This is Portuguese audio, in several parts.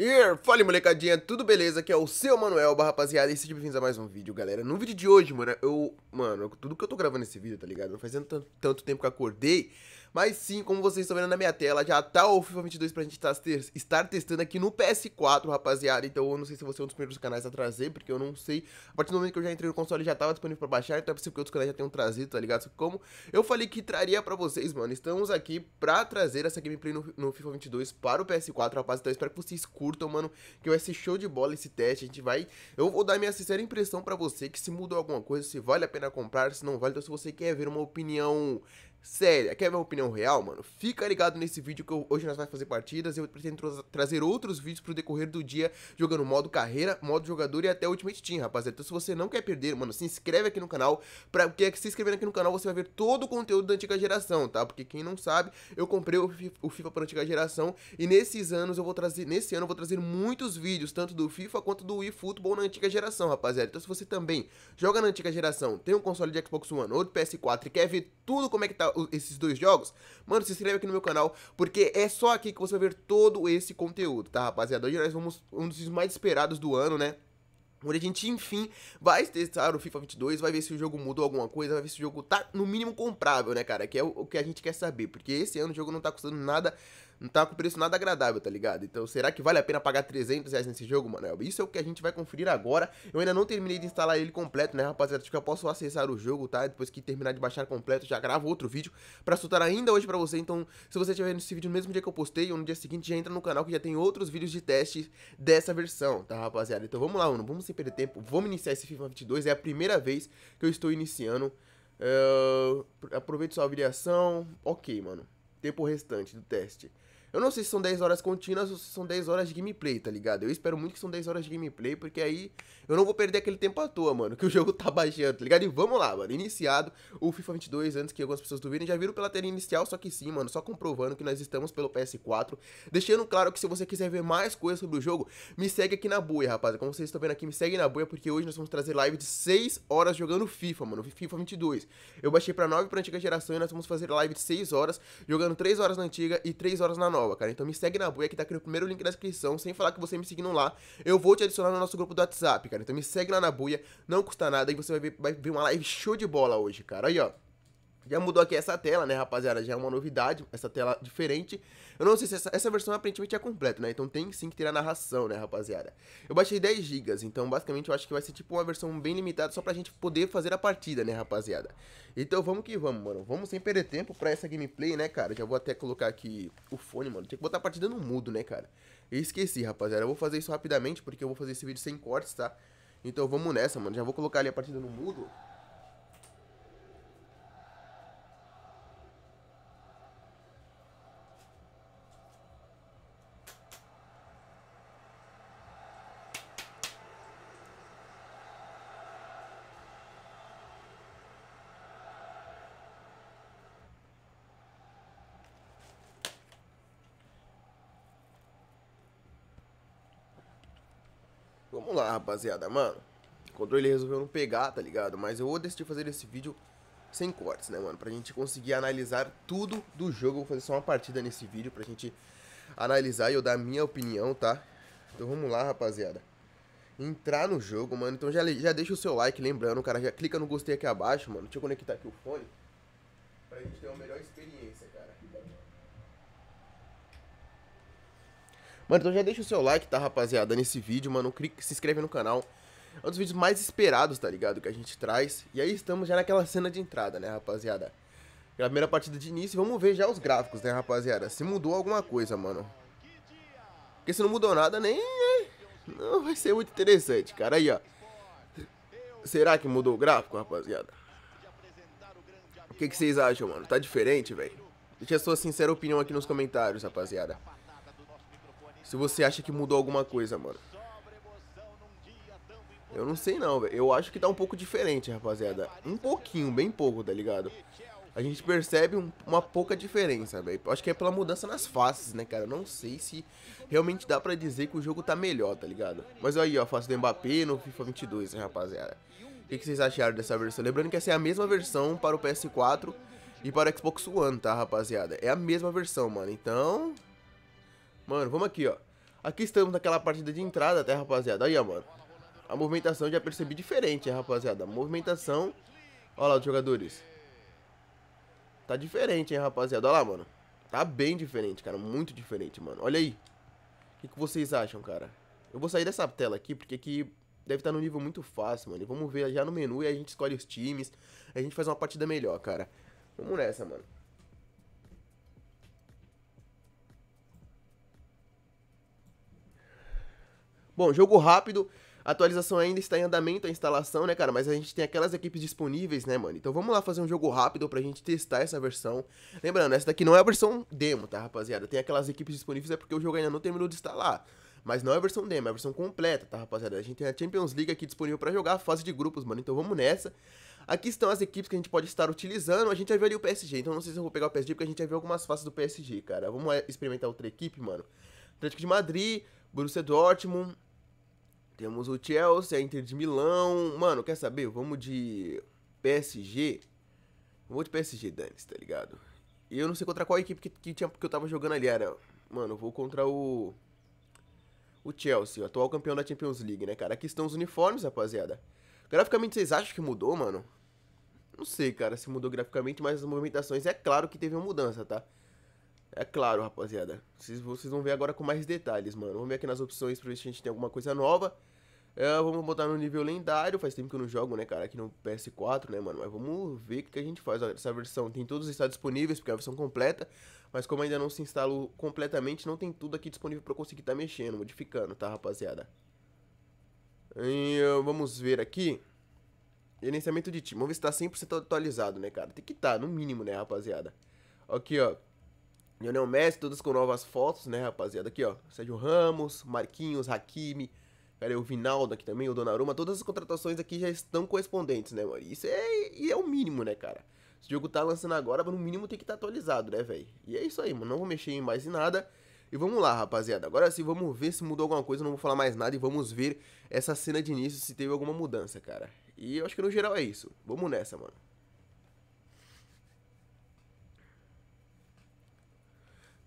E fala molecadinha, tudo beleza? Aqui é o seu Manuel, rapaziada, e sejam bem-vindos a mais um vídeo, galera. No vídeo de hoje, mano, eu... Mano, tudo que eu tô gravando esse vídeo, tá ligado? fazendo tanto, tempo que acordei, mas sim, como vocês estão vendo na minha tela, já tá o FIFA 22 pra gente estar testando aqui no PS4, rapaziada. Então eu não sei se você é um dos primeiros canais a trazer, porque eu não sei. A partir do momento que eu já entrei no console, já tava disponível pra baixar, então é possível que outros canais já tenham trazido, tá ligado? Como eu falei que traria pra vocês, mano, estamos aqui pra trazer essa gameplay no, no FIFA 22 para o PS4, rapaziada. Então espero que vocês curtam, mano, que vai ser show de bola esse teste. A gente vai... Eu vou dar minha sincera impressão pra você, que se mudou alguma coisa, se vale a pena comprar, se não vale. Então se você quer ver uma opinião Sério, quer ver uma opinião real, mano? Fica ligado nesse vídeo que eu, hoje nós vamos fazer partidas. Eu pretendo tra trazer outros vídeos pro decorrer do dia, jogando modo carreira, modo jogador e até Ultimate Team, rapaziada. Então se você não quer perder, mano, se inscreve aqui no canal. Pra, porque se inscrevendo aqui no canal você vai ver todo o conteúdo da antiga geração, tá? Porque quem não sabe, eu comprei o, o FIFA pra antiga geração e nesses anos eu vou trazer, nesse ano eu vou trazer muitos vídeos, tanto do FIFA quanto do eFootball na antiga geração, rapaziada. Então se você também joga na antiga geração, tem um console de Xbox One ou de PS4 e quer ver tudo como é que tá esses dois jogos, mano, se inscreve aqui no meu canal, porque é só aqui que você vai ver todo esse conteúdo, tá, rapaziada? Hoje nós vamos um dos mais esperados do ano, né? Onde a gente, enfim, vai testar o FIFA 22, vai ver se o jogo mudou alguma coisa, vai ver se o jogo tá, no mínimo, comprável, né, cara? Que é o, o que a gente quer saber, porque esse ano o jogo não tá custando nada não tá com preço nada agradável, tá ligado? Então será que vale a pena pagar 300 reais nesse jogo, mano? Isso é o que a gente vai conferir agora. Eu ainda não terminei de instalar ele completo, né, rapaziada? Acho que eu posso acessar o jogo, tá? Depois que terminar de baixar completo, já gravo outro vídeo pra soltar ainda hoje pra você. Então se você estiver vendo esse vídeo no mesmo dia que eu postei ou no dia seguinte, já entra no canal que já tem outros vídeos de teste dessa versão, tá, rapaziada? Então vamos lá, mano, vamos sem perder tempo, vamos iniciar esse FIFA 22. É a primeira vez que eu estou iniciando. Uh, eh, aproveite sua avaliação. Ok, mano. Tempo restante do teste. Eu não sei se são 10 horas contínuas ou se são 10 horas de gameplay, tá ligado? Eu espero muito que são 10 horas de gameplay, porque aí eu não vou perder aquele tempo à toa, mano, que o jogo tá baixando, tá ligado? E vamos lá, mano, iniciado o FIFA 22, antes que algumas pessoas duvidem, já viram pela telinha inicial, só que sim, mano, só comprovando que nós estamos pelo PS4. Deixando claro que se você quiser ver mais coisas sobre o jogo, me segue aqui na buia, rapaz. Como vocês estão vendo aqui, me segue na buia, porque hoje nós vamos trazer live de 6 horas jogando FIFA, mano, FIFA 22. Eu baixei pra 9 pra antiga geração e nós vamos fazer live de 6 horas, jogando 3 horas na antiga e 3 horas na nova cara. Então me segue na buia que tá aqui no primeiro link da descrição. Sem falar que você me seguindo lá, eu vou te adicionar no nosso grupo do WhatsApp, cara. Então me segue lá na buia, não custa nada e você vai ver, vai ver uma live show de bola hoje, cara. Aí, ó. Já mudou aqui essa tela, né, rapaziada? Já é uma novidade, essa tela diferente. Eu não sei se essa, essa versão aparentemente é completa, né? Então tem sim que ter a narração, né, rapaziada? Eu baixei 10 GB, então basicamente eu acho que vai ser tipo uma versão bem limitada só pra gente poder fazer a partida, né, rapaziada? Então vamos que vamos, mano. Vamos sem perder tempo pra essa gameplay, né, cara? Já vou até colocar aqui o fone, mano. Tem que botar a partida no mudo, né, cara? Eu esqueci, rapaziada. Eu vou fazer isso rapidamente porque eu vou fazer esse vídeo sem cortes, tá? Então vamos nessa, mano. Já vou colocar ali a partida no mudo. Vamos lá, rapaziada, mano. O controle resolveu não pegar, tá ligado? Mas eu decidir fazer esse vídeo sem cortes, né, mano? Pra gente conseguir analisar tudo do jogo. Eu vou fazer só uma partida nesse vídeo pra gente analisar e eu dar a minha opinião, tá? Então vamos lá, rapaziada. Entrar no jogo, mano. Então já, já deixa o seu like, lembrando, cara. Já clica no gostei aqui abaixo, mano. Deixa eu conectar aqui o fone pra gente ter uma melhor experiência. Mano, então já deixa o seu like, tá, rapaziada, nesse vídeo, mano. Clica, se inscreve no canal. É um dos vídeos mais esperados, tá ligado? Que a gente traz. E aí estamos já naquela cena de entrada, né, rapaziada? A primeira partida de início, vamos ver já os gráficos, né, rapaziada? Se mudou alguma coisa, mano. Porque se não mudou nada, nem... Né, não vai ser muito interessante, cara. Aí, ó. Será que mudou o gráfico, rapaziada? O que, que vocês acham, mano? Tá diferente, velho? Deixa a sua sincera opinião aqui nos comentários, rapaziada. Se você acha que mudou alguma coisa, mano. Eu não sei não, velho. Eu acho que tá um pouco diferente, rapaziada. Um pouquinho, bem pouco, tá ligado? A gente percebe um, uma pouca diferença, velho. Acho que é pela mudança nas faces, né, cara? Eu não sei se realmente dá pra dizer que o jogo tá melhor, tá ligado? Mas aí, ó, a face do Mbappé no FIFA 22, né, rapaziada? O que, que vocês acharam dessa versão? Lembrando que essa é a mesma versão para o PS4 e para o Xbox One, tá, rapaziada? É a mesma versão, mano. Então, Mano, vamos aqui, ó. Aqui estamos naquela partida de entrada, até, rapaziada. Aí, ó, mano. A movimentação já percebi diferente, hein rapaziada. A movimentação... Olha lá os jogadores. Tá diferente, hein, rapaziada. Olha lá, mano. Tá bem diferente, cara. Muito diferente, mano. Olha aí. O que, que vocês acham, cara? Eu vou sair dessa tela aqui, porque aqui deve estar tá no nível muito fácil, mano. E vamos ver já no menu e a gente escolhe os times. A gente faz uma partida melhor, cara. Vamos nessa, mano. Bom, jogo rápido. A atualização ainda está em andamento, a instalação, né, cara? Mas a gente tem aquelas equipes disponíveis, né, mano? Então vamos lá fazer um jogo rápido pra gente testar essa versão. Lembrando, essa daqui não é a versão demo, tá, rapaziada? Tem aquelas equipes disponíveis, é porque o jogo ainda não terminou de instalar. Mas não é a versão demo, é a versão completa, tá, rapaziada? A gente tem a Champions League aqui disponível para jogar, fase de grupos, mano. Então vamos nessa. Aqui estão as equipes que a gente pode estar utilizando. A gente vai ver ali o PSG, então não sei se eu vou pegar o PSG, porque a gente vai ver algumas faces do PSG, cara. Vamos experimentar outra equipe, mano. Atlético de Madrid, Borussia Dortmund, temos o Chelsea, a Inter de Milão. Mano, quer saber? Vamos de PSG. Vou de PSG, Dani, tá ligado? E eu não sei contra qual equipe que, que, tinha, que eu tava jogando ali. Era, mano, vou contra o. O Chelsea, o atual campeão da Champions League, né, cara? Aqui estão os uniformes, rapaziada. Graficamente, vocês acham que mudou, mano? Não sei, cara, se mudou graficamente, mas as movimentações é claro que teve uma mudança, tá? É claro, rapaziada. Vocês, vocês vão ver agora com mais detalhes, mano. Vamos ver aqui nas opções pra ver se a gente tem alguma coisa nova. É, vamos botar no nível lendário, faz tempo que eu não jogo, né, cara, aqui no PS4, né, mano, mas vamos ver o que a gente faz, Olha, essa versão tem todos os estados disponíveis, porque é a versão completa, mas como ainda não se instalou completamente, não tem tudo aqui disponível pra eu conseguir estar tá mexendo, modificando, tá, rapaziada? E, eh, vamos ver aqui, gerenciamento de time, vamos ver se tá 100% atualizado, né, cara, tem que estar, tá, no mínimo, né, rapaziada? Aqui, ó, Lionel Messi, todas com novas fotos, né, rapaziada? Aqui, ó, Sérgio Ramos, Marquinhos, Hakimi, cara, o Vinaldo aqui também, o Donnarumma, todas as contratações aqui já estão correspondentes, né, mano? Isso é, e é o mínimo, né, cara? Se o jogo tá lançando agora, no mínimo tem que estar tá atualizado, né, velho? E é isso aí, mano, não vou mexer em mais em nada. E vamos lá, rapaziada. Agora sim, vamos ver se mudou alguma coisa. Não vou falar mais nada e vamos ver essa cena de início se teve alguma mudança, cara. E eu acho que no geral é isso. Vamos nessa, mano.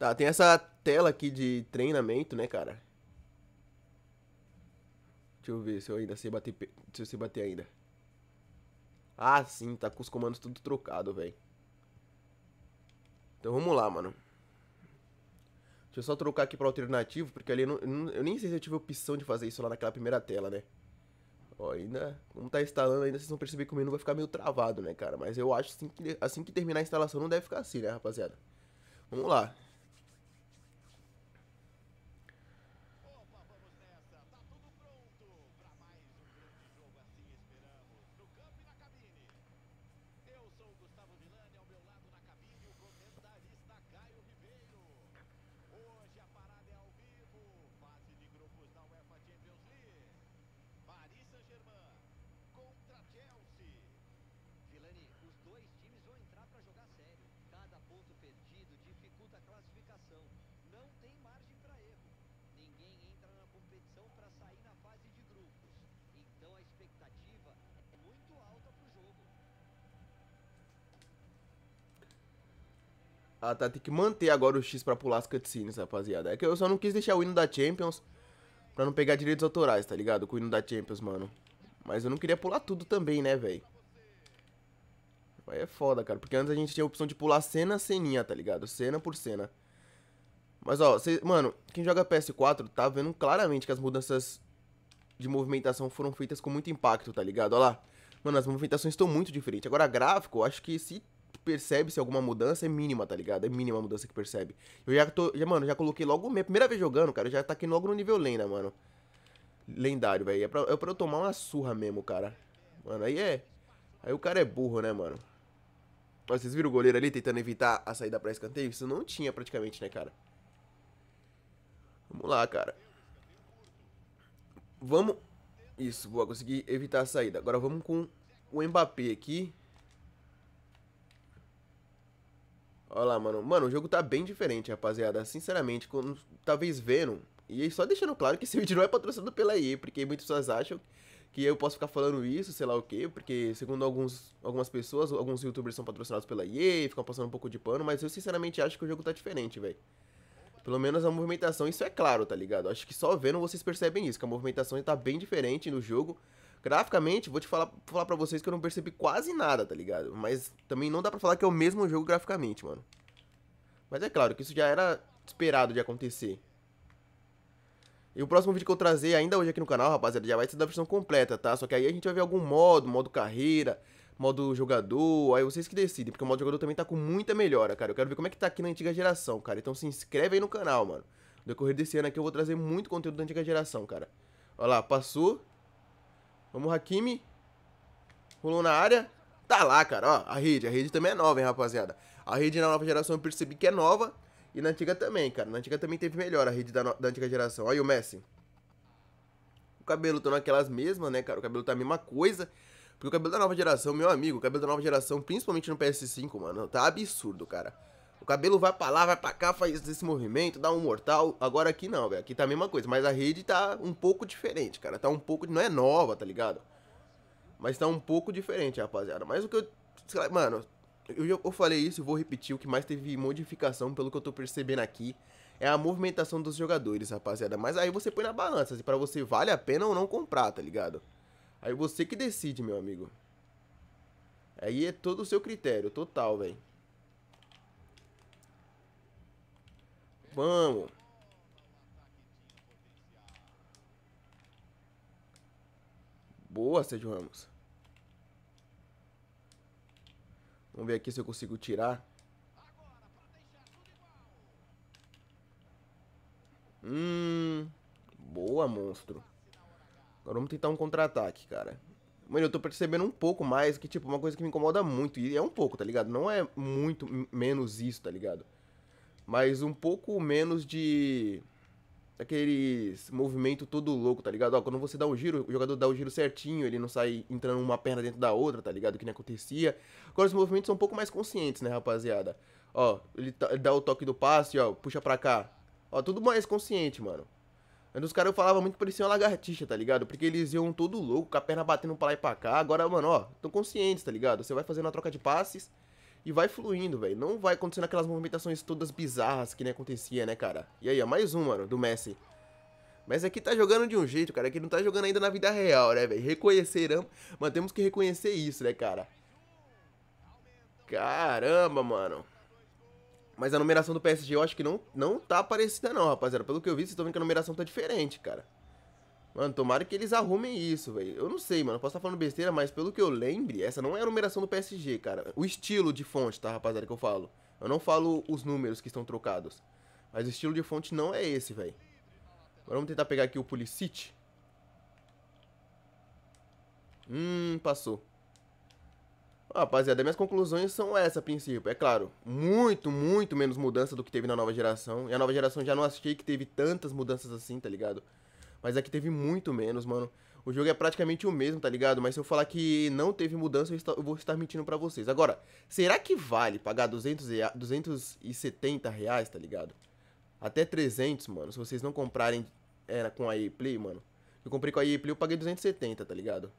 Tá, tem essa tela aqui de treinamento, né, cara? Deixa eu ver se eu ainda sei bater, se eu sei bater ainda. Ah, sim, tá com os comandos tudo trocado, velho. Então vamos lá, mano. Deixa eu só trocar aqui pra alternativo, porque ali eu, não, eu nem sei se eu tive opção de fazer isso lá naquela primeira tela, né? Ó, ainda, como tá instalando ainda, vocês vão perceber que o menu vai ficar meio travado, né, cara? Mas eu acho assim que assim que terminar a instalação não deve ficar assim, né, rapaziada? Vamos lá. classificação. Não tem margem para erro. Ninguém entra na competição para sair na fase de grupos. Então a expectativa é muito alta para o jogo. Ah, tá, tem que manter agora o X pra pular as cutscenes, rapaziada. É que eu só não quis deixar o hino da Champions pra não pegar direitos autorais, tá ligado? Com o hino da Champions, mano. Mas eu não queria pular tudo também, né, velho? Aí é foda, cara. Porque antes a gente tinha a opção de pular cena a ceninha, tá ligado? Cena por cena. Mas, ó, cê, mano, quem joga PS4 tá vendo claramente que as mudanças de movimentação foram feitas com muito impacto, tá ligado? Olha lá. Mano, as movimentações estão muito diferentes. Agora, gráfico, acho que se percebe se alguma mudança é mínima, tá ligado? É mínima a mudança que percebe. Eu já tô, já, mano, já coloquei logo, minha primeira vez jogando, cara, já tá aqui logo no nível lenda, mano. Lendário, velho. É é pra eu tomar uma surra mesmo, cara. Mano, aí é... Aí o cara é burro, né, mano? Mas tipo, vocês viram o goleiro ali tentando evitar a saída para escanteio? Isso não tinha praticamente, né, cara? Vamos lá, cara. Vamos... Isso, boa, consegui evitar a saída. Agora vamos com o Mbappé aqui. Olha lá, mano. Mano, o jogo tá bem diferente, rapaziada. Sinceramente, quando, talvez tá vendo... E só deixando claro que esse vídeo não é patrocinado pela EA, porque muitos pessoas acham que eu posso ficar falando isso, sei lá o quê, porque segundo alguns, algumas pessoas, alguns youtubers são patrocinados pela EA, ficam passando um pouco de pano, mas eu sinceramente acho que o jogo tá diferente, velho. Pelo menos a movimentação, isso é claro, tá ligado? Acho que só vendo vocês percebem isso, que a movimentação tá bem diferente no jogo. Graficamente, vou te falar, falar pra vocês que eu não percebi quase nada, tá ligado? Mas também não dá pra falar que é o mesmo jogo graficamente, mano. Mas é claro que isso já era esperado de acontecer. E o próximo vídeo que eu trazer ainda hoje aqui no canal, rapaziada, já vai ser da versão completa, tá? Só que aí a gente vai ver algum modo, modo carreira, modo jogador, aí vocês que decidem, porque o modo jogador também tá com muita melhora, cara. Eu quero ver como é que tá aqui na antiga geração, cara. Então se inscreve aí no canal, mano. No decorrer desse ano aqui eu vou trazer muito conteúdo da antiga geração, cara. Olha lá, passou. Vamos, Hakimi. Rolou na área. Tá lá, cara, ó, a rede. A rede também é nova, hein, rapaziada. A rede na nova geração eu percebi que é nova, e na antiga também, cara. Na antiga também teve melhor a rede da, da antiga geração. Olha o Messi. O cabelo tá naquelas mesmas, né, cara? O cabelo tá a mesma coisa. Porque o cabelo da nova geração, meu amigo, o cabelo da nova geração, principalmente no PS5, mano, tá absurdo, cara. O cabelo vai pra lá, vai pra cá, faz esse movimento, dá um mortal. Agora aqui não, velho. Aqui tá a mesma coisa. Mas a rede tá um pouco diferente, cara. Tá um pouco. Não é nova, tá ligado? Mas tá um pouco diferente, rapaziada. Mas o que eu. Mano, eu, eu falei isso e vou repetir, o que mais teve modificação, pelo que eu tô percebendo aqui, é a movimentação dos jogadores, rapaziada. Mas aí você põe na balança, se pra você vale a pena ou não comprar, tá ligado? Aí você que decide, meu amigo. Aí é todo o seu critério, total, velho. Vamos. Boa, Sérgio Ramos. Vamos ver aqui se eu consigo tirar. Hum. Boa, monstro. Agora vamos tentar um contra-ataque, cara. Mano, eu tô percebendo um pouco mais que, tipo, uma coisa que me incomoda muito. E é um pouco, tá ligado? Não é muito menos isso, tá ligado? Mas um pouco menos de daqueles movimento todo louco, tá ligado? Ó, quando você dá o giro, o jogador dá o giro certinho, ele não sai entrando uma perna dentro da outra, tá ligado? Que nem acontecia. Agora os movimentos são um pouco mais conscientes, né, rapaziada? Ó, ele, tá, ele dá o toque do passe, ó, puxa pra cá. Ó, tudo mais consciente, mano. Antes os caras falavam muito que parecia uma lagartixa, tá ligado? Porque eles iam todo louco, com a perna batendo pra lá e pra cá. Agora, mano, ó, tão conscientes, tá ligado? Você vai fazendo a troca de passes, e vai fluindo, velho. Não vai acontecendo aquelas movimentações todas bizarras que nem acontecia, né, cara? E aí, ó, mais um, mano, do Messi. Mas aqui tá jogando de um jeito, cara, que não tá jogando ainda na vida real, né, velho? Reconhecerão, Mano, temos que reconhecer isso, né, cara? Caramba, mano. Mas a numeração do PSG eu acho que não, não tá parecida não, rapaziada. Pelo que eu vi, vocês estão vendo que a numeração tá diferente, cara. Mano, tomara que eles arrumem isso, velho. Eu não sei, mano. Posso estar falando besteira, mas pelo que eu lembre, essa não é a numeração do PSG, cara. O estilo de fonte, tá, rapaziada, que eu falo. Eu não falo os números que estão trocados. Mas o estilo de fonte não é esse, velho. Agora vamos tentar pegar aqui o Pulisic. Hum, passou. rapaziada, minhas conclusões são essa a princípio. É claro, muito, muito menos mudança do que teve na nova geração. E a nova geração já não achei que teve tantas mudanças assim, tá ligado? Mas aqui teve muito menos, mano. O jogo é praticamente o mesmo, tá ligado? Mas se eu falar que não teve mudança, eu vou estar mentindo para vocês. Agora, será que vale pagar 200 e 270 reais, tá ligado? Até 300, mano, se vocês não comprarem é, com a EA Play, mano. Eu comprei com a EA Play, eu paguei 270, tá ligado?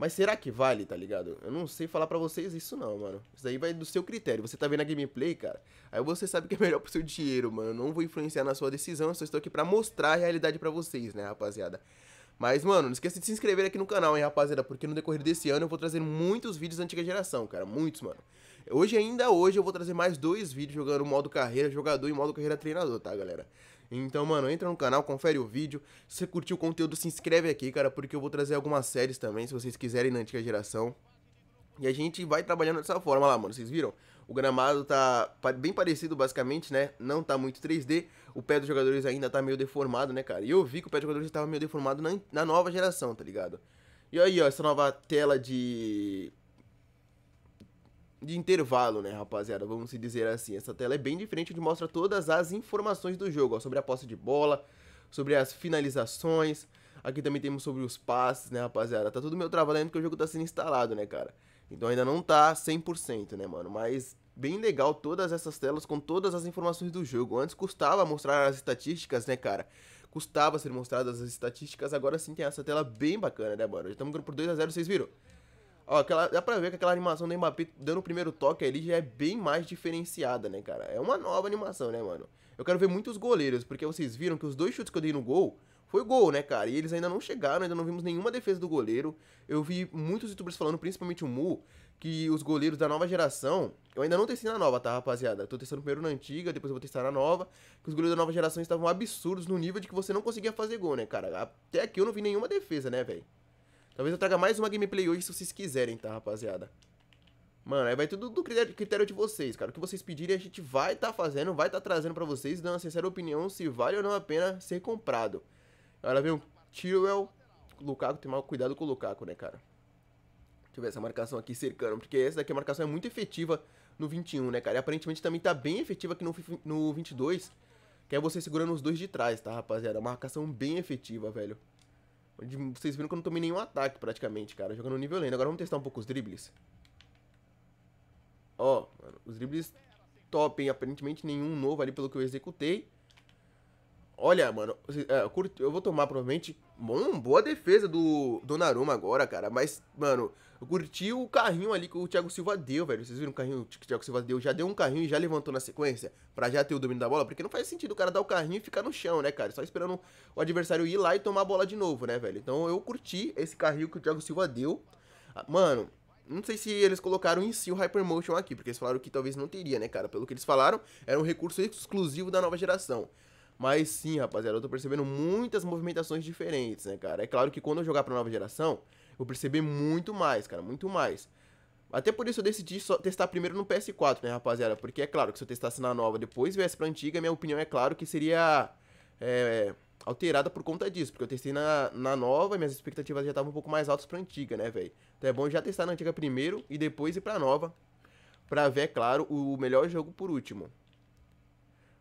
Mas será que vale, tá ligado? Eu não sei falar para vocês isso não, mano. Isso aí vai do seu critério. Você tá vendo a gameplay, cara? Aí você sabe que é melhor pro seu dinheiro, mano. Eu não vou influenciar na sua decisão, eu só estou aqui para mostrar a realidade para vocês, né, rapaziada? Mas, mano, não esqueça de se inscrever aqui no canal, hein, rapaziada, porque no decorrer desse ano eu vou trazer muitos vídeos da antiga geração, cara, muitos, mano. Hoje, ainda hoje, eu vou trazer mais dois vídeos jogando modo carreira, jogador e modo carreira treinador, tá, galera? Então, mano, entra no canal, confere o vídeo. Se você curtiu o conteúdo, se inscreve aqui, cara, porque eu vou trazer algumas séries também, se vocês quiserem, na antiga geração. E a gente vai trabalhando dessa forma lá, mano. Vocês viram? O gramado tá bem parecido, basicamente, né? Não tá muito 3D. O pé dos jogadores ainda tá meio deformado, né, cara? E eu vi que o pé dos jogadores tava meio deformado na, na nova geração, tá ligado? E aí, ó, essa nova tela de de intervalo, né, rapaziada? Vamos dizer assim. Essa tela é bem diferente, onde mostra todas as informações do jogo, ó, sobre a posse de bola, sobre as finalizações. Aqui também temos sobre os passes, né, rapaziada? Tá tudo meio trabalhando porque o jogo tá sendo instalado, né, cara? Então ainda não tá 100%, né, mano? Mas bem legal todas essas telas com todas as informações do jogo. Antes custava mostrar as estatísticas, né, cara? Custava ser mostradas as estatísticas, agora sim tem essa tela bem bacana, né, mano? Já estamos por 2x0, vocês viram? Ó, aquela, dá pra ver que aquela animação do Mbappé dando o primeiro toque ali já é bem mais diferenciada, né, cara? É uma nova animação, né, mano? Eu quero ver muitos goleiros, porque vocês viram que os dois chutes que eu dei no gol foi gol, né, cara? E eles ainda não chegaram, ainda não vimos nenhuma defesa do goleiro. Eu vi muitos youtubers falando, principalmente o Mu, que os goleiros da nova geração. Eu ainda não testei na nova, tá, rapaziada? Eu tô testando primeiro na antiga, depois eu vou testar na nova. Que os goleiros da nova geração estavam absurdos no nível de que você não conseguia fazer gol, né, cara? Até aqui eu não vi nenhuma defesa, né, velho? Talvez eu traga mais uma gameplay hoje se vocês quiserem, tá, rapaziada? Mano, aí vai tudo do critério de vocês, cara. O que vocês pedirem a gente vai tá fazendo, vai tá trazendo pra vocês, dando a sincera opinião se vale ou não a pena ser comprado. Agora vem o Tirwell, Lukaku, tem mal cuidado com o Lukaku, né, cara? Deixa eu ver essa marcação aqui cercando, porque essa daqui a marcação é muito efetiva no 21, né, cara? E aparentemente também tá bem efetiva aqui no, no 22, que é você segurando os dois de trás, tá, rapaziada? Marcação bem efetiva, velho. Vocês viram que eu não tomei nenhum ataque praticamente, cara. Jogando nível lento. Agora vamos testar um pouco os dribles. Ó, os dribles top, hein? Aparentemente nenhum novo ali pelo que eu executei. Olha, mano, assim, é, eu, vou tomar provavelmente. Bom, boa defesa do Donnarumma agora, cara. Mas, mano, eu curti o carrinho ali que o Thiago Silva deu, velho. Vocês viram o carrinho que o Thiago Silva deu? Já deu um carrinho e já levantou na sequência para já ter o domínio da bola. Porque não faz sentido o cara dar o carrinho e ficar no chão, né, cara? Só esperando o adversário ir lá e tomar a bola de novo, né, velho? Então eu curti esse carrinho que o Thiago Silva deu. Ah, mano, não sei se eles colocaram em si o Hypermotion aqui, porque eles falaram que talvez não teria, né, cara? Pelo que eles falaram, era um recurso exclusivo da nova geração. Mas sim, rapaziada, eu tô percebendo muitas movimentações diferentes, né, cara? É claro que quando eu jogar pra nova geração, eu vou perceber muito mais, cara, muito mais. Até por isso eu decidi só testar primeiro no PS4, né, rapaziada? Porque é claro que se eu testasse na nova depois viesse pra antiga, minha opinião é claro que seria é, alterada por conta disso. Porque eu testei na, na nova e minhas expectativas já estavam um pouco mais altas pra antiga, né, velho? Então é bom já testar na antiga primeiro e depois ir pra nova. Pra ver, é claro, o melhor jogo por último.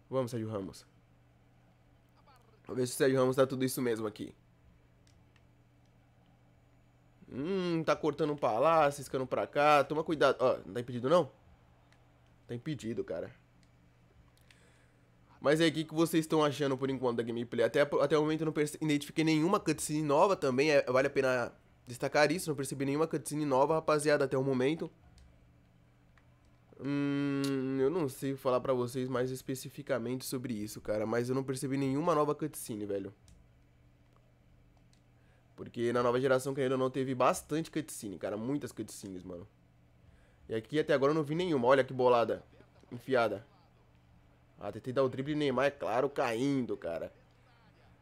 Vamos, Sérgio Ramos. Vamos ver se o Sérgio Ramos tá tudo isso mesmo aqui. Hum, tá cortando pra lá, ciscando pra cá. Toma cuidado. Ó, não tá impedido não? Tá impedido, cara. Mas aí, o que, que vocês estão achando por enquanto da gameplay? Até, até o momento eu não identifiquei nenhuma cutscene nova também. É, vale a pena destacar isso. Não percebi nenhuma cutscene nova, rapaziada, até o momento. Hum, não sei falar para vocês mais especificamente sobre isso, cara, mas eu não percebi nenhuma nova cutscene, velho. Porque na nova geração, querendo ou não, teve bastante cutscene, cara, muitas cutscenes, mano. E aqui até agora eu não vi nenhuma, olha que bolada, enfiada. Ah, tentei dar o drible Neymar, é claro, caindo, cara.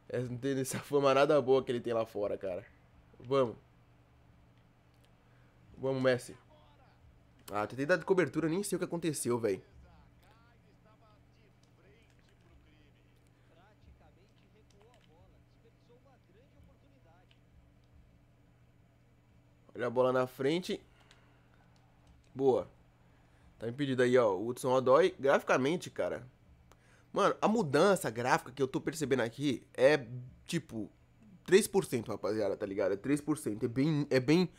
É, não tem essa fama nada boa que ele tem lá fora, cara. Vamos. Vamos, Messi. Ah, tentei dar de cobertura, nem sei o que aconteceu, velho. Olha a bola na frente. Boa. Tá impedido aí, ó. O Hudson Odoi. Graficamente, cara. Mano, a mudança gráfica que eu tô percebendo aqui é, tipo, 3%, rapaziada, tá ligado? É 3%. É bem, é bem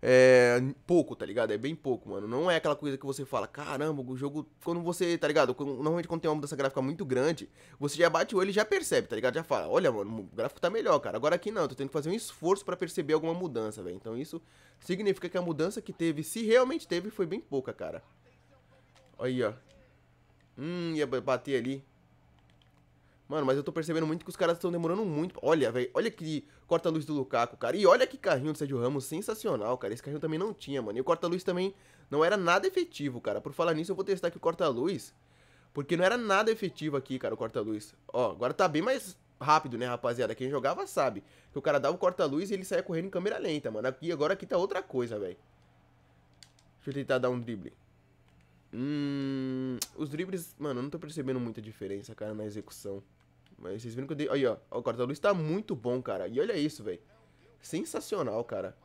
é pouco, tá ligado? É bem pouco, mano. Não é aquela coisa que você fala, caramba, o jogo. Quando você, tá ligado? Normalmente quando tem uma mudança gráfica muito grande, você já bate o olho e já percebe, tá ligado? Já fala, olha, mano, o gráfico tá melhor, cara. Agora aqui não, tô tendo que fazer um esforço para perceber alguma mudança, velho. Então isso significa que a mudança que teve, se realmente teve, foi bem pouca, cara. Aí, ó. Hum, ia bater ali. Mano, mas eu tô percebendo muito que os caras estão demorando muito. Olha, velho, olha que corta-luz do Lukaku, cara. E olha que carrinho do Sérgio Ramos, sensacional, cara. Esse carrinho também não tinha, mano. E o corta-luz também não era nada efetivo, cara. Por falar nisso, eu vou testar aqui o corta-luz, porque não era nada efetivo aqui, cara, o corta-luz. Ó, agora tá bem mais rápido, né, rapaziada? Quem jogava sabe que o cara dava o corta-luz e ele saia correndo em câmera lenta, mano. E agora aqui tá outra coisa, velho. Deixa eu tentar dar um drible. Hum, os dribles, mano, eu não tô percebendo muita diferença, cara, na execução. Mas vocês viram que eu dei... Aí, ó. O corta-luz tá muito bom, cara. E olha isso, velho. Sensacional, cara.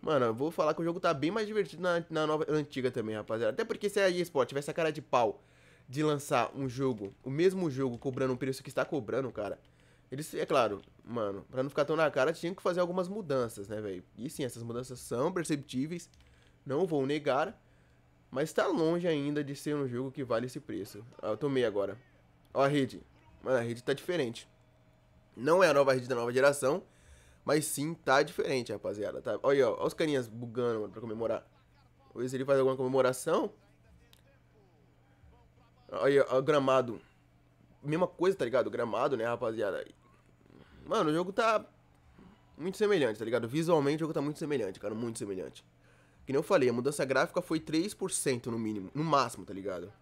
Mano, eu vou falar que o jogo tá bem mais divertido na, na nova na antiga também, rapaziada. Até porque se é a eSport tivesse a cara de pau de lançar um jogo, o mesmo jogo, cobrando um preço que está cobrando, cara. Eles, é claro, mano, pra não ficar tão na cara, tinha que fazer algumas mudanças, né, velho? E sim, essas mudanças são perceptíveis, não vou negar, mas tá longe ainda de ser um jogo que vale esse preço. Ah, eu tomei agora. Ó a rede, mas a rede tá diferente. Não é a nova rede da nova geração, mas sim tá diferente, rapaziada. Tá? Olha aí, ó, olha os carinhas bugando, mano, pra comemorar. Vou ver se ele faz alguma comemoração. Olha aí, ó, gramado. Mesma coisa, tá ligado? Gramado, né, rapaziada? Mano, o jogo tá muito semelhante, tá ligado? Visualmente o jogo tá muito semelhante, cara, muito semelhante. Que nem eu falei, a mudança gráfica foi 3% no mínimo, no máximo, tá ligado?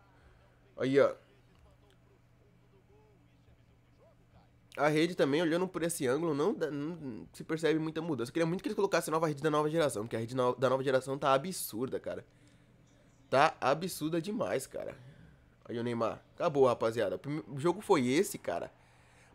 Aí, ó. a rede também, olhando por esse ângulo, não, não, se percebe muita mudança. Eu queria muito que eles colocassem a nova rede da nova geração, porque a rede no, da nova geração tá absurda, cara. Tá absurda demais, cara. Aí o Neymar. Acabou, rapaziada. O jogo foi esse, cara.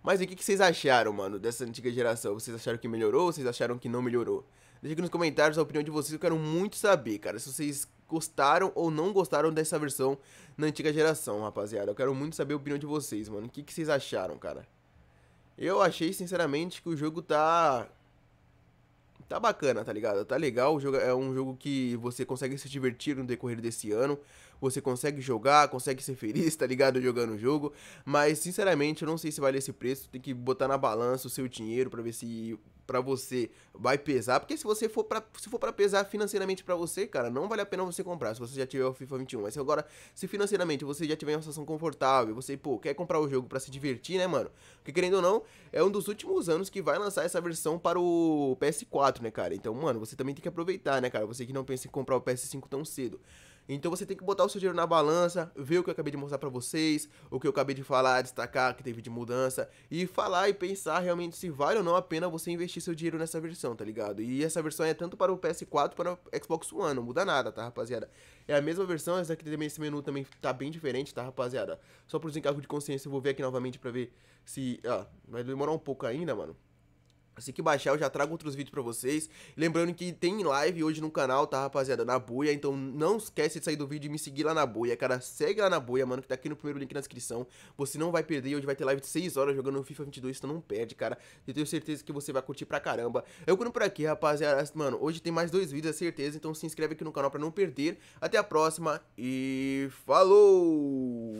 Mas o que, que vocês acharam, mano, dessa antiga geração? Vocês acharam que melhorou ou vocês acharam que não melhorou? Deixa aqui nos comentários a opinião de vocês, eu quero muito saber, cara, se vocês gostaram ou não gostaram dessa versão na antiga geração, rapaziada. Eu quero muito saber a opinião de vocês, mano. O que, que vocês acharam, cara? Eu achei, sinceramente, que o jogo tá. Tá bacana, tá ligado? Tá legal. O jogo é um jogo que você consegue se divertir no decorrer desse ano você consegue jogar, consegue ser feliz, tá ligado? Jogando o jogo. Mas, sinceramente, eu não sei se vale esse preço. Tem que botar na balança o seu dinheiro para ver se para você vai pesar, porque se você for para se for para pesar financeiramente para você, cara, não vale a pena você comprar, se você já tiver o FIFA 21. Mas agora, se financeiramente você já tiver uma situação confortável, você, pô, quer comprar o jogo para se divertir, né, mano? Porque querendo ou não, é um dos últimos anos que vai lançar essa versão para o PS4, né, cara? Então, mano, você também tem que aproveitar, né, cara? Você que não pensa em comprar o PS5 tão cedo. Então você tem que botar o seu dinheiro na balança, ver o que eu acabei de mostrar para vocês, o que eu acabei de falar, destacar que teve de mudança e falar e pensar realmente se vale ou não a pena você investir seu dinheiro nessa versão, tá ligado? E essa versão é tanto para o PS4 para o Xbox One, não muda nada, tá, rapaziada? É a mesma versão, essa aqui também esse menu também tá bem diferente, tá, rapaziada? Só por desencargo de consciência eu vou ver aqui novamente para ver se, ó, ah, vai demorar um pouco ainda, mano. Assim que baixar, eu já trago outros vídeos pra vocês. Lembrando que tem live hoje no canal, tá, rapaziada? Na buia. Então não esquece de sair do vídeo e me seguir lá na buia. Cara, segue lá na buia, mano, que tá aqui no primeiro link na descrição. Você não vai perder. Hoje vai ter live de 6 horas jogando FIFA 22. Então não perde, cara. Eu tenho certeza que você vai curtir pra caramba. Eu curto por aqui, rapaziada. Mano, hoje tem mais dois vídeos, é certeza. Então se inscreve aqui no canal pra não perder. Até a próxima e falou!